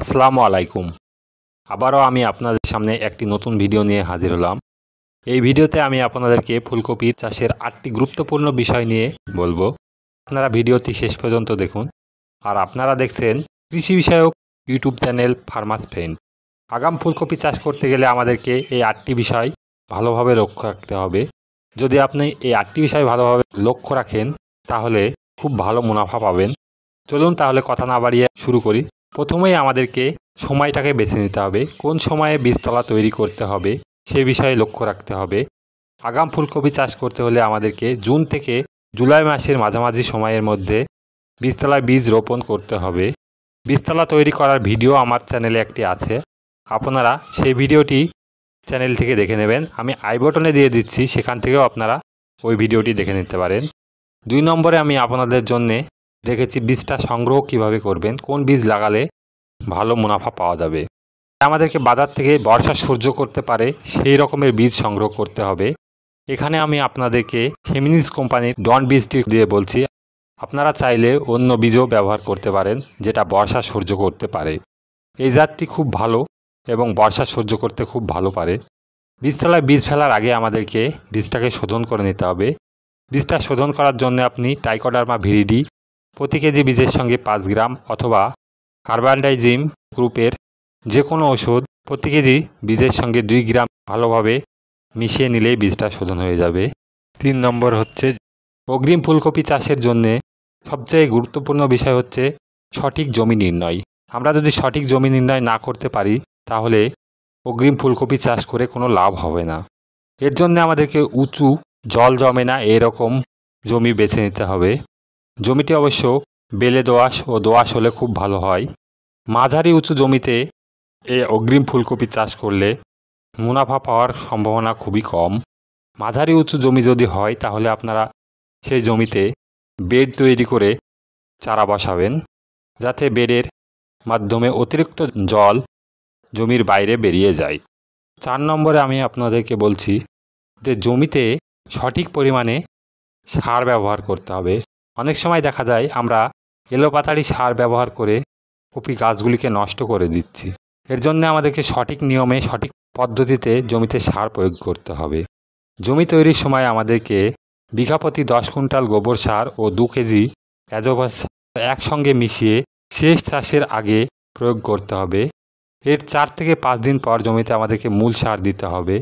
আসসালামু আলাইকুম আবারও আমি আপনাদের সামনে একটি নতুন ভিডিও নিয়ে হাজির হলাম এই ভিডিওতে আমি আপনাদেরকে ফুলকপির চাষের আটটি গুরুত্বপূর্ণ বিষয় নিয়ে বলবো আপনারা ভিডিওটি শেষ পর্যন্ত দেখুন আর আপনারা দেখছেন কৃষি বিষয়ক ইউটিউব চ্যানেল ফার্মাস ফ্রেন্ড আগাম ফুলকপি চাষ করতে গেলে আমাদেরকে এই আটটি বিষয় ভালোভাবে লক্ষ্য রাখতে হবে যদি আপনি এই আটটি বিষয় ভালোভাবে লক্ষ্য রাখেন তাহলে খুব ভালো মুনাফা পাবেন চলুন তাহলে কথা না বাড়িয়ে শুরু করি প্রথমেই আমাদেরকে সময়টাকে বেছে নিতে হবে কোন সময়ে বীজতলা তৈরি করতে হবে সে বিষয়ে লক্ষ্য রাখতে হবে আগাম ফুলকপি চাষ করতে হলে আমাদেরকে জুন থেকে জুলাই মাসের মাঝামাঝি সময়ের মধ্যে বীজতলায় বীজ রোপণ করতে হবে বীজতলা তৈরি করার ভিডিও আমার চ্যানেলে একটি আছে আপনারা সেই ভিডিওটি চ্যানেল থেকে দেখে নেবেন আমি আই বটনে দিয়ে দিচ্ছি সেখান থেকেও আপনারা ওই ভিডিওটি দেখে নিতে পারেন দুই নম্বরে আমি আপনাদের জন্যে রেখেছি বীজটা সংগ্রহ কিভাবে করবেন কোন বীজ লাগালে ভালো মুনাফা পাওয়া যাবে আমাদেরকে বাজার থেকে বর্ষা সহ্য করতে পারে সেই রকমের বীজ সংগ্রহ করতে হবে এখানে আমি আপনাদেরকে ফেমিনিস কোম্পানির ডন বীজটি দিয়ে বলছি আপনারা চাইলে অন্য বীজও ব্যবহার করতে পারেন যেটা বর্ষা সহ্য করতে পারে এই জাতটি খুব ভালো এবং বর্ষা সহ্য করতে খুব ভালো পারে বীজতলায় বীজ ফেলার আগে আমাদেরকে বীজটাকে শোধন করে নিতে হবে বীজটা শোধন করার জন্য আপনি টাইকোডার্মা ভিরিডি প্রতি কেজি বীজের সঙ্গে পাঁচ গ্রাম অথবা কার্বানডাইজিম গ্রুপের যে কোনো ওষুধ প্রতি কেজি বীজের সঙ্গে দুই গ্রাম ভালোভাবে মিশিয়ে নিলেই বীজটা শোধন হয়ে যাবে তিন নম্বর হচ্ছে অগ্রিম ফুলকপি চাষের জন্যে সবচেয়ে গুরুত্বপূর্ণ বিষয় হচ্ছে সঠিক জমি নির্ণয় আমরা যদি সঠিক জমি নির্ণয় না করতে পারি তাহলে অগ্রিম ফুলকপি চাষ করে কোনো লাভ হবে না এর জন্য আমাদেরকে উঁচু জল জমে না এরকম জমি বেছে নিতে হবে জমিটি অবশ্য বেলে দোয়াশ ও দোয়াশ হলে খুব ভালো হয় মাঝারি উঁচু জমিতে এ অগ্রিম ফুলকপি চাষ করলে মুনাফা পাওয়ার সম্ভাবনা খুবই কম মাঝারি উঁচু জমি যদি হয় তাহলে আপনারা সেই জমিতে বেড তৈরি করে চারা বসাবেন যাতে বেডের মাধ্যমে অতিরিক্ত জল জমির বাইরে বেরিয়ে যায় চার নম্বরে আমি আপনাদেরকে বলছি যে জমিতে সঠিক পরিমাণে সার ব্যবহার করতে হবে অনেক সময় দেখা যায় আমরা এলোপাতারি সার ব্যবহার করে কপি গাছগুলিকে নষ্ট করে দিচ্ছি এর জন্য আমাদেরকে সঠিক নিয়মে সঠিক পদ্ধতিতে জমিতে সার প্রয়োগ করতে হবে জমি তৈরির সময় আমাদেরকে বিঘাপতি দশ কুইন্টাল গোবর সার ও দু কেজি অ্যাজোভাস একসঙ্গে মিশিয়ে শেষ চাষের আগে প্রয়োগ করতে হবে এর চার থেকে পাঁচ দিন পর জমিতে আমাদেরকে মূল সার দিতে হবে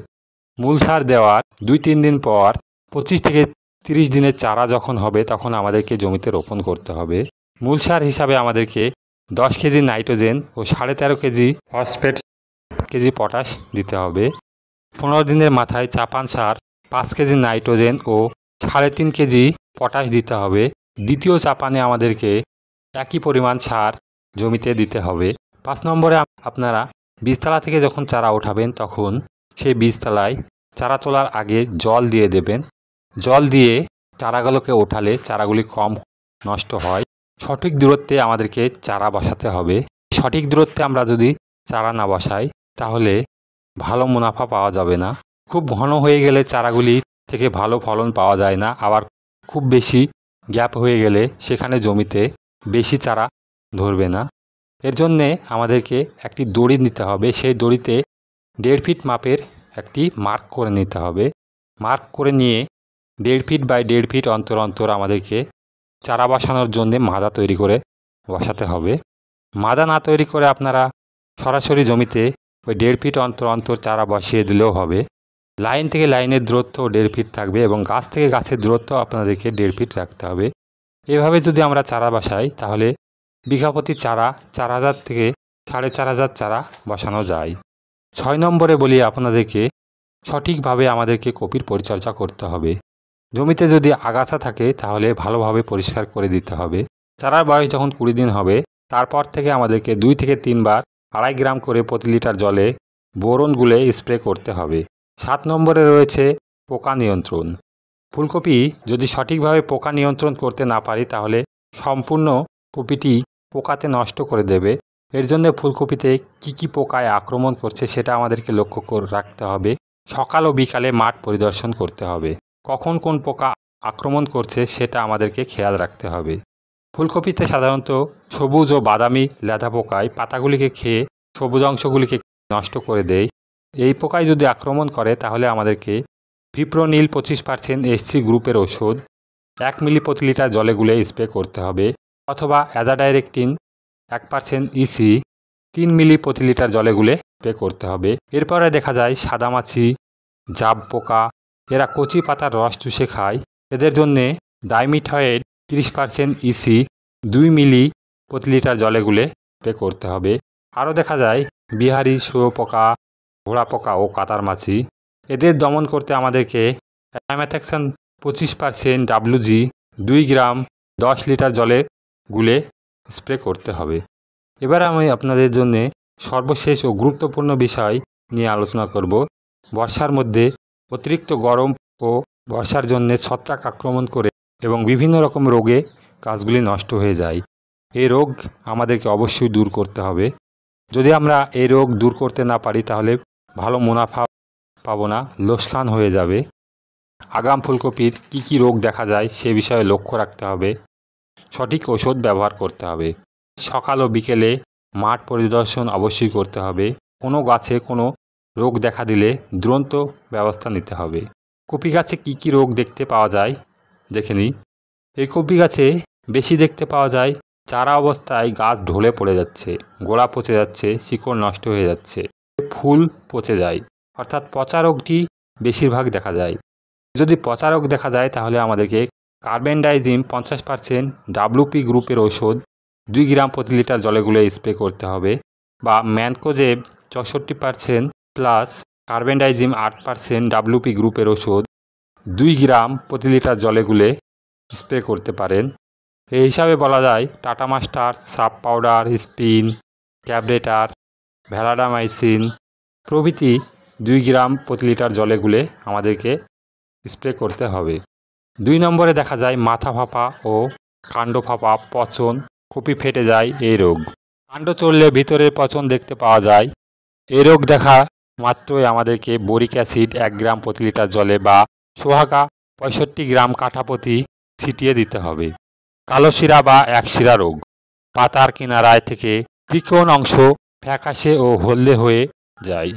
মূল সার দেওয়ার দুই তিন দিন পর পঁচিশ থেকে তিরিশ দিনের চারা যখন হবে তখন আমাদেরকে জমিতে রোপণ করতে হবে মূল সার হিসাবে আমাদেরকে দশ কেজি নাইট্রোজেন ও সাড়ে তেরো কেজি ফসফেট কেজি পটাশ দিতে হবে পনেরো দিনের মাথায় চাপান সার পাঁচ কেজি নাইট্রোজেন ও সাড়ে তিন কেজি পটাশ দিতে হবে দ্বিতীয় চাপানে আমাদেরকে একই পরিমাণ সার জমিতে দিতে হবে পাঁচ নম্বরে আপনারা বীজতলা থেকে যখন চারা ওঠাবেন তখন সেই বীজতলায় চারা তোলার আগে জল দিয়ে দেবেন জল দিয়ে চারাগুলোকে ওঠালে চারাগুলি কম নষ্ট হয় সঠিক দূরত্বে আমাদেরকে চারা বসাতে হবে সঠিক দূরত্বে আমরা যদি চারা না বসাই তাহলে ভালো মুনাফা পাওয়া যাবে না খুব ঘন হয়ে গেলে চারাগুলি থেকে ভালো ফলন পাওয়া যায় না আবার খুব বেশি গ্যাপ হয়ে গেলে সেখানে জমিতে বেশি চারা ধরবে না এর জন্যে আমাদেরকে একটি দড়ি নিতে হবে সেই দড়িতে দেড় ফিট মাপের একটি মার্ক করে নিতে হবে মার্ক করে নিয়ে দেড় ফিট বাই দেড় ফিট অন্তর অন্তর আমাদেরকে চারা বসানোর জন্যে মাদা তৈরি করে বসাতে হবে মাদা না তৈরি করে আপনারা সরাসরি জমিতে ওই দেড় ফিট অন্তর অন্তর চারা বসিয়ে দিলেও হবে লাইন থেকে লাইনের দূরত্ব দেড় ফিট থাকবে এবং গাছ থেকে গাছের দূরত্ব আপনাদেরকে দেড় ফিট রাখতে হবে এভাবে যদি আমরা চারা বসাই তাহলে বিঘাপতি চারা চার হাজার থেকে সাড়ে চার হাজার চারা বসানো যায় ছয় নম্বরে বলি আপনাদেরকে সঠিকভাবে আমাদেরকে কপির পরিচর্যা করতে হবে জমিতে যদি আগাছা থাকে তাহলে ভালোভাবে পরিষ্কার করে দিতে হবে চারার বয়স যখন কুড়ি দিন হবে তারপর থেকে আমাদেরকে দুই থেকে তিনবার আড়াই গ্রাম করে প্রতি লিটার জলে বোরন গুলে স্প্রে করতে হবে সাত নম্বরে রয়েছে পোকা নিয়ন্ত্রণ ফুলকপি যদি সঠিকভাবে পোকা নিয়ন্ত্রণ করতে না পারি তাহলে সম্পূর্ণ কপিটি পোকাতে নষ্ট করে দেবে এর জন্য ফুলকপিতে কি কি পোকায় আক্রমণ করছে সেটা আমাদেরকে লক্ষ্য রাখতে হবে সকাল ও বিকালে মাঠ পরিদর্শন করতে হবে কখন কোন পোকা আক্রমণ করছে সেটা আমাদেরকে খেয়াল রাখতে হবে ফুলকপিতে সাধারণত সবুজ ও বাদামি লেধা পোকায় পাতাগুলিকে খেয়ে সবুজ অংশগুলিকে নষ্ট করে দেয় এই পোকায় যদি আক্রমণ করে তাহলে আমাদেরকে ভিপ্রোনিল পঁচিশ পার্সেন্ট এসসি গ্রুপের ওষুধ এক মিলি প্রতি লিটার জলে গুলে স্প্রে করতে হবে অথবা ডাইরেক্টিন এক পার্সেন্ট ইসি তিন মিলি প্রতি লিটার জলে গুলে স্প্রে করতে হবে এরপরে দেখা যায় সাদামাছি জাব পোকা এরা কচি পাতার রস চুষে খায় এদের জন্যে ডাইমিথয়েড তিরিশ পার্সেন্ট ইসি e দুই মিলি প্রতি লিটার জলে গুলে স্প্রে করতে হবে আরও দেখা যায় বিহারি শুয়োপোকা ঘোড়া পোকা ও কাতার মাছি এদের দমন করতে আমাদেরকে অ্যামাথ্যাকশন পঁচিশ পার্সেন্ট ডাব্লুজি দুই গ্রাম দশ লিটার জলে গুলে স্প্রে করতে হবে এবার আমি আপনাদের জন্যে সর্বশেষ ও গুরুত্বপূর্ণ বিষয় নিয়ে আলোচনা করব বর্ষার মধ্যে অতিরিক্ত গরম ও বর্ষার জন্য ছত্রাক আক্রমণ করে এবং বিভিন্ন রকম রোগে গাছগুলি নষ্ট হয়ে যায় এই রোগ আমাদেরকে অবশ্যই দূর করতে হবে যদি আমরা এই রোগ দূর করতে না পারি তাহলে ভালো মুনাফা পাবো না লোকসান হয়ে যাবে আগাম ফুলকপির কি কি রোগ দেখা যায় সে বিষয়ে লক্ষ্য রাখতে হবে সঠিক ওষুধ ব্যবহার করতে হবে সকাল ও বিকেলে মাঠ পরিদর্শন অবশ্যই করতে হবে কোনো গাছে কোনো রোগ দেখা দিলে দুরন্ত ব্যবস্থা নিতে হবে কপি গাছে কী কী রোগ দেখতে পাওয়া যায় দেখে নিই এই কপি গাছে বেশি দেখতে পাওয়া যায় চারা অবস্থায় গাছ ঢলে পড়ে যাচ্ছে গোড়া পচে যাচ্ছে শিকড় নষ্ট হয়ে যাচ্ছে ফুল পচে যায় অর্থাৎ পচা রোগটি বেশিরভাগ দেখা যায় যদি পচা রোগ দেখা যায় তাহলে আমাদেরকে ডাইজিম পঞ্চাশ পার্সেন্ট ডাব্লুপি গ্রুপের ঔষধ দুই গ্রাম প্রতি লিটার জলে গুলে স্প্রে করতে হবে বা ম্যানকোজেব চৌষট্টি পার্সেন্ট প্লাস কার্বেন্ডাইজিম আট পারসেন্ট ডাব্লুপি গ্রুপের ওষুধ দুই গ্রাম প্রতি লিটার জলে গুলে স্প্রে করতে পারেন এই হিসাবে বলা যায় টাটা মাস্টার সাপ পাউডার স্পিন ট্যাবলেটার ভ্যালাডামাইসিন প্রভৃতি দুই গ্রাম প্রতি লিটার জলে গুলে আমাদেরকে স্প্রে করতে হবে দুই নম্বরে দেখা যায় মাথা ফাঁপা ও কাণ্ড ফাঁপা পচন খুপি ফেটে যায় এই রোগ কাণ্ড চললে ভিতরের পচন দেখতে পাওয়া যায় এই রোগ দেখা মাত্রই আমাদেরকে বোরিক অ্যাসিড এক গ্রাম প্রতি লিটার জলে বা সোহাগা পঁয়ষট্টি গ্রাম কাঠা প্রতি ছিটিয়ে দিতে হবে কালো শিরা বা একশিরা রোগ পাতার কিনারায় থেকে ত্রিকোণ অংশ ফ্যাকাশে ও হলদে হয়ে যায়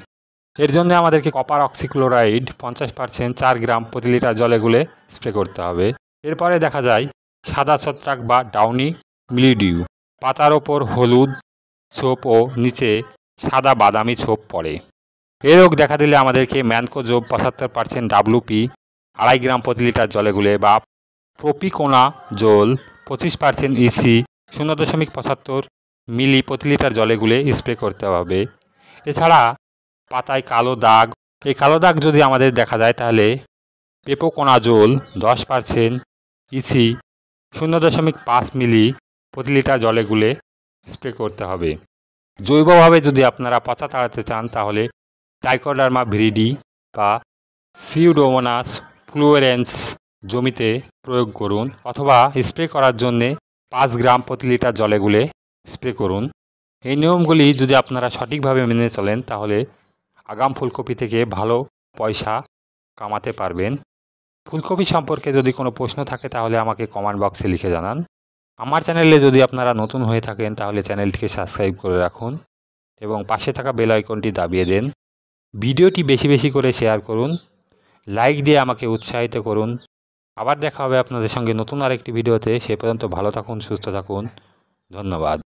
এর জন্য আমাদেরকে কপার অক্সিক্লোরাইড পঞ্চাশ পার্সেন্ট চার গ্রাম প্রতি লিটার জলে গুলে স্প্রে করতে হবে এরপরে দেখা যায় সাদা ছত্রাক বা ডাউনি মিলিডিউ পাতার ওপর হলুদ ছোপ ও নিচে সাদা বাদামি ছোপ পড়ে এ রোগ দেখা দিলে আমাদেরকে ম্যানকোজোব পঁচাত্তর পার্সেন্ট ডাব্লুপি আড়াই গ্রাম প্রতি লিটার জলে গুলে বা প্রপিকোনা জল পঁচিশ পার্সেন্ট ইসি e শূন্য দশমিক পঁচাত্তর মিলি প্রতি লিটার জলে গুলে স্প্রে করতে হবে এছাড়া পাতায় কালো দাগ এই কালো দাগ যদি আমাদের দেখা যায় তাহলে পেপোকোনা জল দশ পার্সেন্ট ইসি e শূন্য দশমিক পাঁচ মিলি প্রতি লিটার জলে গুলে স্প্রে করতে হবে জৈবভাবে যদি আপনারা পচা তাড়াতে চান তাহলে টাইকোডার্মা ভিরিডি বা সিউডোমোনাস ফ্লুয়েরেন্স জমিতে প্রয়োগ করুন অথবা স্প্রে করার জন্যে পাঁচ গ্রাম প্রতি লিটার জলে গুলে স্প্রে করুন এই নিয়মগুলি যদি আপনারা সঠিকভাবে মেনে চলেন তাহলে আগাম ফুলকপি থেকে ভালো পয়সা কামাতে পারবেন ফুলকপি সম্পর্কে যদি কোনো প্রশ্ন থাকে তাহলে আমাকে কমেন্ট বক্সে লিখে জানান আমার চ্যানেলে যদি আপনারা নতুন হয়ে থাকেন তাহলে চ্যানেলটিকে সাবস্ক্রাইব করে রাখুন এবং পাশে থাকা বেল আইকনটি দাবিয়ে দেন ভিডিওটি বেশি বেশি করে শেয়ার করুন লাইক দিয়ে আমাকে উৎসাহিত করুন আবার দেখা হবে আপনাদের সঙ্গে নতুন আরেকটি ভিডিওতে সে পর্যন্ত ভালো থাকুন সুস্থ থাকুন ধন্যবাদ